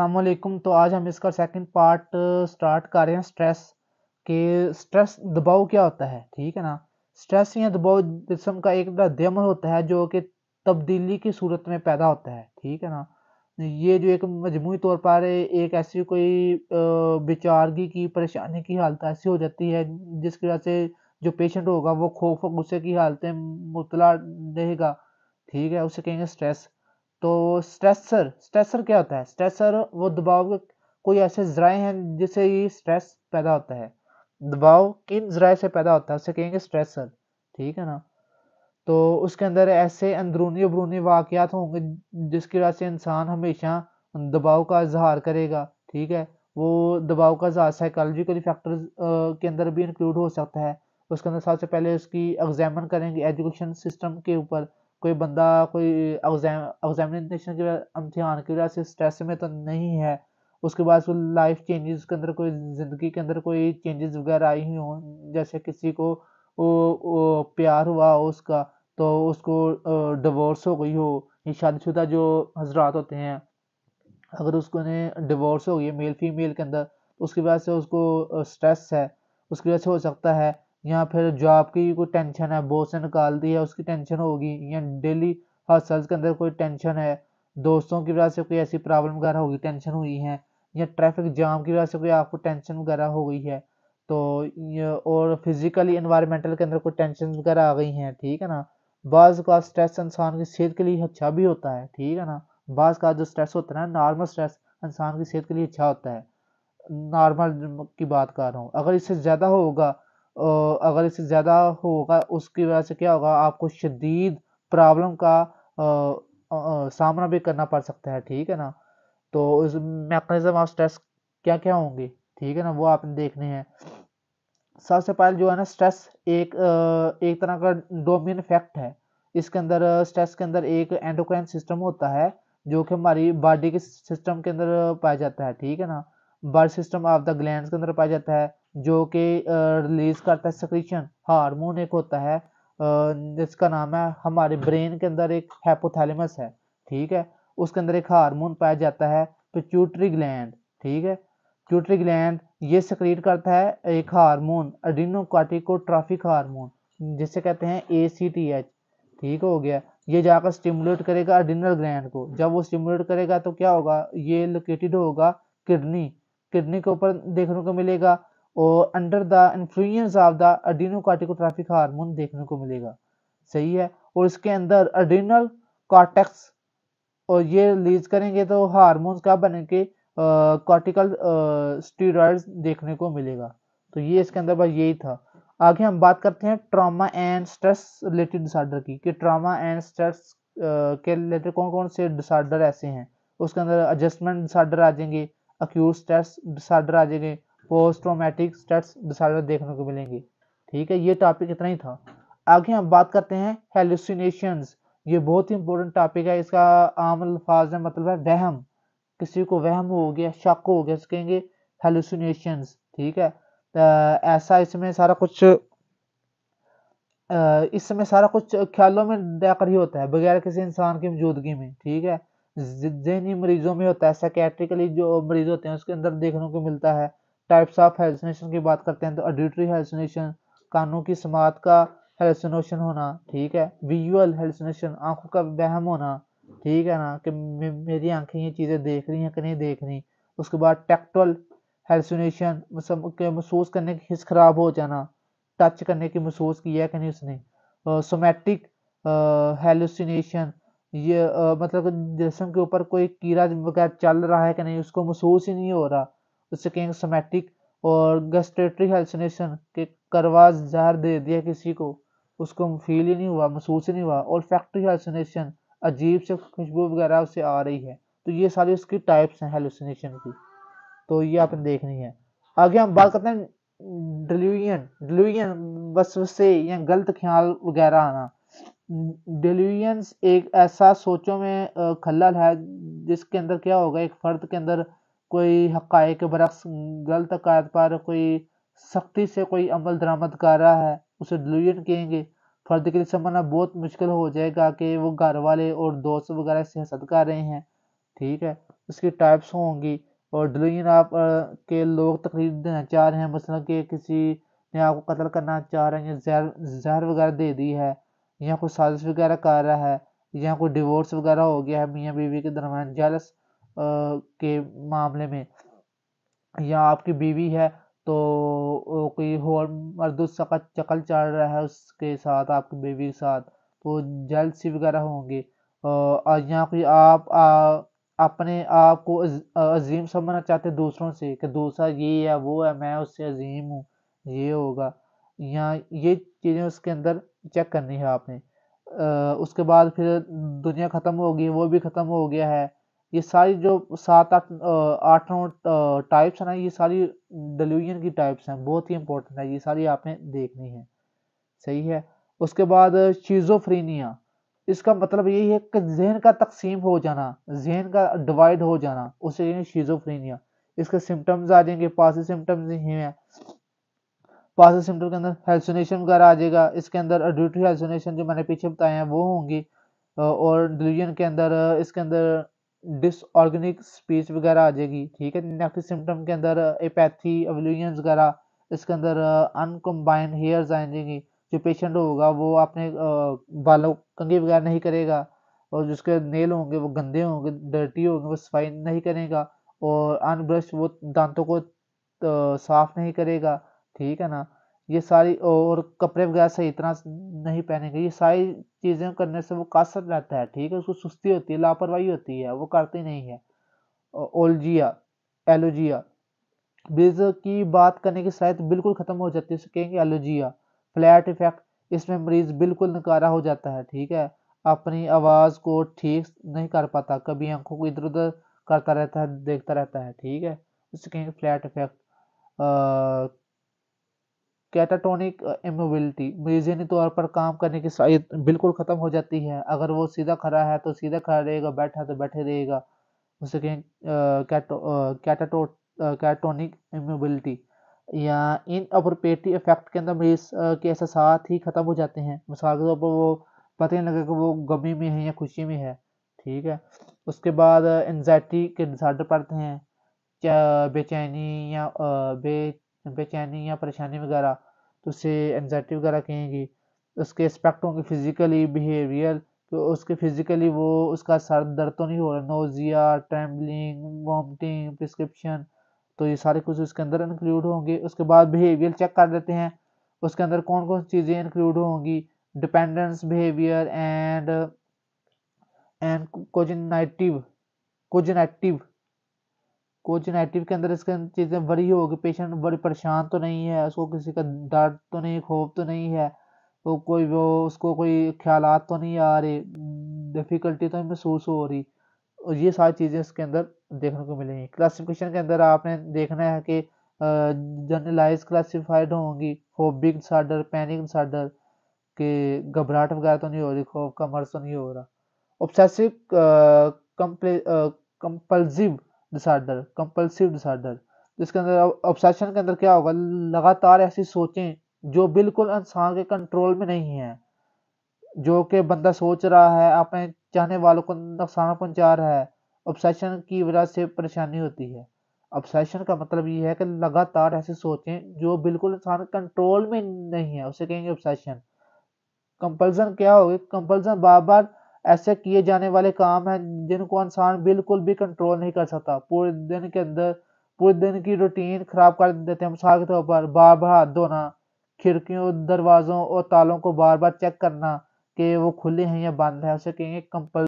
असलकुम तो आज हम इसका सेकंड पार्ट स्टार्ट कर रहे हैं स्ट्रेस के स्ट्रेस दबाव क्या होता है ठीक है ना स्ट्रेस या दबाव जिसम का एक दम होता है जो कि तब्दीली की सूरत में पैदा होता है ठीक है ना ये जो एक मजमू तौर पर एक ऐसी कोई बेचारगी की परेशानी की हालत ऐसी हो जाती है जिसकी वजह से जो पेशेंट होगा वो खौफ और गुस्से की हालत मुबला रहेगा ठीक है उसे कहेंगे स्ट्रेस तो स्ट्रेसर स्ट्रेसर क्या होता है स्ट्रेसर वो दबाव कोई ऐसे जराए हैं जिससे ये स्ट्रेस पैदा होता है दबाव किन जराए से पैदा होता है उसे कहेंगे स्ट्रेसर ठीक है ना तो उसके अंदर ऐसे अंदरूनी बरूनी वाकयात होंगे जिसकी वजह से इंसान हमेशा दबाव का इजहार करेगा ठीक है वो दबाव का इजहार साइकोलॉजिकल फैक्टर्स के अंदर भी इंक्लूड हो सकता है उसके अंदर सबसे पहले उसकी एग्जामिन करेंगे एजुकेशन सिस्टम के ऊपर कोई बंदा कोई एग्जाम एग्जामिनेशन के इम्तिहान की वजह से स्ट्रेस में तो नहीं है उसके बाद उसको लाइफ चेंजेस के अंदर कोई ज़िंदगी के अंदर कोई चेंजेस वगैरह आई हुई हों जैसे किसी को वो, वो प्यार हुआ हो उसका तो उसको डिवोर्स हो गई हो ये शादीशुदा जो हजरात होते हैं अगर उसको ने डिवोर्स हो गई है मेल फीमेल के अंदर उसकी वजह से उसको स्ट्रेस है उसकी वजह से हो सकता है या फिर जॉब की कोई टेंशन है बॉस ने निकाल दी है उसकी टेंशन होगी या डेली हॉस्टल्स के अंदर कोई टेंशन है दोस्तों की वजह से कोई ऐसी प्रॉब्लम वगैरह होगी टेंशन हुई है या ट्रैफिक जाम की वजह से कोई आपको टेंशन वगैरह हो गई है तो और फिज़िकली इन्वायरमेंटल के अंदर कोई टेंशन वगैरह आ गई हैं ठीक है ना बाज़ का स्ट्रेस इंसान की सेहत के लिए अच्छा भी होता है ठीक है ना बाज़ का जो स्ट्रेस होता है ना नॉर्मल स्ट्रेस इंसान की सेहत के लिए अच्छा होता है नॉर्मल की बात कर रहा हूँ अगर इससे ज़्यादा होगा अगर इससे ज़्यादा होगा उसकी वजह से क्या होगा आपको शदीद प्रॉब्लम का सामना भी करना पड़ सकता है ठीक है ना तो उस मैकनिज़म ऑफ स्ट्रेस क्या क्या होंगे ठीक है ना वो आपने देखने हैं सबसे पहले जो है ना स्ट्रेस एक एक तरह का डोमिन इफेक्ट है इसके अंदर स्ट्रेस के अंदर एक एंडोक्राइन सिस्टम होता है जो कि हमारी बॉडी के सिस्टम के अंदर पाया जाता है ठीक है ना बर्ड सिस्टम ऑफ द ग्लैंड के अंदर पाया जाता है जो कि रिलीज करता है सक्रीशन हार्मोन एक होता है जिसका नाम है हमारे ब्रेन के अंदर एक हैपोथैलेमस है ठीक है उसके अंदर एक हार्मोन पाया जाता है पिट्यूटरी ग्लैंड ठीक है पिट्यूटरी ग्लैंड ये सक्रीट करता है एक हार्मोन अडिनोकार्टिकोट्राफिक हारमोन जिसे कहते हैं ए ठीक हो गया ये जाकर स्टिमुलेट करेगा अडिनल ग्लैंड को जब वो स्टिमुलेट करेगा तो क्या होगा ये लोकेटेड होगा किडनी किडनी के ऊपर देखने को मिलेगा और under the influence of the corticotrophic hormone देखने को मिलेगा सही है और इसके अंदर अडीनल कॉर्टेक्स और ये रिलीज करेंगे तो हारमोन क्या बने के कॉर्टिकल स्टीरॉयड्स देखने को मिलेगा तो ये इसके अंदर बस यही था आगे हम बात करते हैं trauma and stress related disorder की कि ट्रॉमा एंड स्ट्रेस के रिलेटेड कौन कौन से डिसऑर्डर ऐसे हैं उसके अंदर एडजस्टमेंट डिसऑर्डर आ जाएंगे अक्यूट स्ट्रेस डिसऑर्डर आ जाएंगे पोस्ट ट्रोमेटिक स्ट्रेस डिसऑर्डर देखने को मिलेंगे ठीक है ये टॉपिक इतना ही था आगे हम बात करते हैं हेलुसिनेशन ये बहुत ही इंपॉर्टेंट टॉपिक है इसका आम अल्फाज है मतलब है वहम किसी को वहम हो गया शक हो गया कहेंगे हेलुसिनेशन ठीक है तो ऐसा इसमें सारा कुछ इसमें सारा कुछ ख्यालों में देकर ही होता है बगैर किसी इंसान की मौजूदगी में ठीक है जहनी मरीजों में होता है सैकेट्रिकली जो मरीज होते हैं उसके अंदर देखने को मिलता है टाइप्स ऑफ हेलुसिनेशन की बात करते हैं तो ऑडिटरी हेलुसिनेशन कानों की समात का हेलुसिनेशन होना ठीक है विजुअल हेलुसिनेशन आंखों का वहम होना ठीक है ना कि मेरी आंखें ये चीज़ें देख रही हैं कि नहीं देख रही उसके बाद टेक्टुअल मतलब हेलुसिनेशन महसूस करने की हिस्स खराब हो जाना टच करने की महसूस किया कि नहीं उसने सोमेटिक हेलुसिनेशन ये आ, मतलब जिसम के ऊपर कोई कीड़ा वगैरह चल रहा है कि नहीं उसको महसूस ही नहीं हो रहा कि सोमैटिक और गस्टेटरी हेल्सनेशन के करवा जहर दे दिया किसी को उसको फील ही नहीं हुआ महसूस ही नहीं हुआ और फैक्ट्री हेल्सनेशन अजीब से खुशबू वगैरह उसे आ रही है तो ये सारी उसकी टाइप्स हैं हेलुसिनेशन की तो ये आपने देखनी है आगे हम बात करते हैं डिलीवियन डिलीवियन बस से या गलत ख्याल वगैरह आना डिलीवियंस एक ऐसा सोचों में खलल है जिसके अंदर क्या होगा एक फर्द के अंदर कोई हक़ाइक के बरक्स गलत अकायद पर कोई सख्ती से कोई अमल दरामद कर रहा है उसे डिलीजन कहेंगे फर्द के लिए समझना बहुत मुश्किल हो जाएगा कि वो घर वाले और दोस्त वगैरह से हसद कर रहे हैं ठीक है उसकी टाइप्स होंगी और डिलीजन आप के लोग तकलीफ देना चाह रहे हैं मसलन के किसी ने आपको कत्ल करना चाह रहे हैं जहर जहर वगैरह दे दी है या कोई साजिश वगैरह कर रहा है या कोई डिवोर्स वगैरह हो गया है मियाँ बीवी के दरमियान जालस के मामले में या आपकी बीवी है तो कोई और मर्द सख्त चकल चढ़ रहा है उसके साथ आपकी बीवी के साथ तो सी वगैरह होंगी और यहाँ कोई आप आ, अपने आप को अजीम समझना चाहते हैं दूसरों से कि दूसरा ये है वो है मैं उससे अजीम हूँ ये होगा या ये चीज़ें उसके अंदर चेक करनी है आपने आ, उसके बाद फिर दुनिया ख़त्म होगी वो भी ख़त्म हो गया है ये सारी जो सात आठ आठ नौ टाइप्स हैं ना ये सारी डिलीवियन की टाइप्स हैं बहुत ही इंपॉर्टेंट है ये सारी आपने देखनी है सही है उसके बाद चीज़ोफ्रीनिया इसका मतलब यही है कि जहन का तकसीम हो जाना जहन का डिवाइड हो जाना उसे कहेंगे शीजोफ्रीनिया इसके सिम्टम्स आ जाएंगे पास सिम्टम्स ही हैं पास सिम्टम के अंदर हेल्सोनेशन वगैरह आ जाएगा इसके अंदर अड्यूटरी हेल्सोनेशन जो मैंने पीछे बताए हैं वो होंगी और डिलीजन के अंदर इसके अंदर डिसऑर्गेनिक स्पीच वगैरह आ जाएगी ठीक है नेगेटिव सिम्टम के अंदर एपैथी uh, एवल्यूजन वगैरह इसके अंदर अनकम्बाइंड uh, हेयर्स आ जाएंगी जो पेशेंट होगा वो अपने uh, बालों कंघी वगैरह नहीं करेगा और जिसके नेल होंगे वो गंदे होंगे डर्टी होंगे वो सफाई नहीं करेगा और अनब्रश वो दांतों को साफ नहीं करेगा ठीक है ना ये सारी और कपड़े वगैरह सही इतना नहीं पहनेंगे ये सारी चीज़ें करने से वो कासर रहता है ठीक है उसको सुस्ती होती है लापरवाही होती है वो करती नहीं है ओलजिया एलोजिया बीज की बात करने की शायद बिल्कुल ख़त्म हो जाती है उसे कहेंगे एलोजिया फ्लैट इफेक्ट इसमें मरीज बिल्कुल नकारा हो जाता है ठीक है अपनी आवाज़ को ठीक नहीं कर पाता कभी आंखों को इधर उधर करता रहता है देखता रहता है ठीक है उसे कहेंगे फ्लैट इफेक्ट कैटाटोनिक इमोबिलिटी मेजनी तौर पर काम करने की साइत बिल्कुल ख़त्म हो जाती है अगर वो सीधा खड़ा है तो सीधा खड़ा रहेगा बैठा है तो बैठे रहेगा उसे कहें कैटाटो कैटोनिक इमोबिलिटी या इन अप्रोपेटी इफेक्ट के अंदर मरीज uh, के एहसास ही ख़त्म हो जाते हैं मिसाल के तौर पर वो पता नहीं लगेगा वो गमी में है या खुशी में है ठीक है उसके बाद एनजाइटी uh, के डिसऑर्डर पड़ते हैं क्या बेचैनी या uh, बे बेचैनी या परेशानी वगैरह तो उसे एनजाइटी वगैरह कहेंगी उसके एस्पेक्ट होंगे फिज़िकली बिहेवियर तो उसके फिज़िकली वो उसका सर दर्द तो नहीं हो रहा नोज़िया ट्रैम्बलिंग वॉमटिंग प्रिस्क्रिप्शन तो ये सारे कुछ उसके अंदर इंक्लूड होंगे उसके बाद बिहेवियर चेक कर देते हैं उसके अंदर कौन कौन सी चीज़ें इंक्लूड होंगी dependence behaviour and and cognitive cognitive कुछ नेगेटिव के अंदर इसके चीज़ें बड़ी होगी पेशेंट बड़ी परेशान तो नहीं है उसको किसी का डर तो नहीं खौफ तो नहीं है तो कोई वो उसको कोई ख्याल तो नहीं आ रहे डिफ़िकल्टी तो महसूस हो रही और ये सारी चीज़ें इसके अंदर देखने को मिलेंगी क्लासिफिकेशन के अंदर आपने देखना है कि जर्नलाइज क्लासीफाइड होंगी फोबिक डिसडर पैनिक डिसडर के घबराहट वगैरह तो नहीं हो रही खौफ का मर्ज तो नहीं हो रहा obsessive compulsive disorder compulsive disorder जिसके अंदर ऑब्सेशन के अंदर क्या होगा लगातार ऐसी सोचें जो बिल्कुल इंसान के कंट्रोल में नहीं है जो कि बंदा सोच रहा है अपने चाहने वालों को नुकसान पहुंचा रहा है ऑब्सेशन की वजह से परेशानी होती है ऑब्सेशन का मतलब ये है कि लगातार ऐसी सोचें जो बिल्कुल इंसान कंट्रोल में नहीं है उसे कहेंगे ऑब्सेशन कंपल्सन क्या होगी कंपल्सन बार बार ऐसे किए जाने वाले काम हैं जिनको इंसान बिल्कुल भी कंट्रोल नहीं कर सकता पूरे दिन के अंदर पूरे दिन की रूटीन खराब कर देते हैं मिसाल के तौर पर बार बार हाथ धोना खिड़कियों दरवाज़ों और तालों को बार बार चेक करना कि वो खुले हैं या बंद है उसे कहेंगे कंपल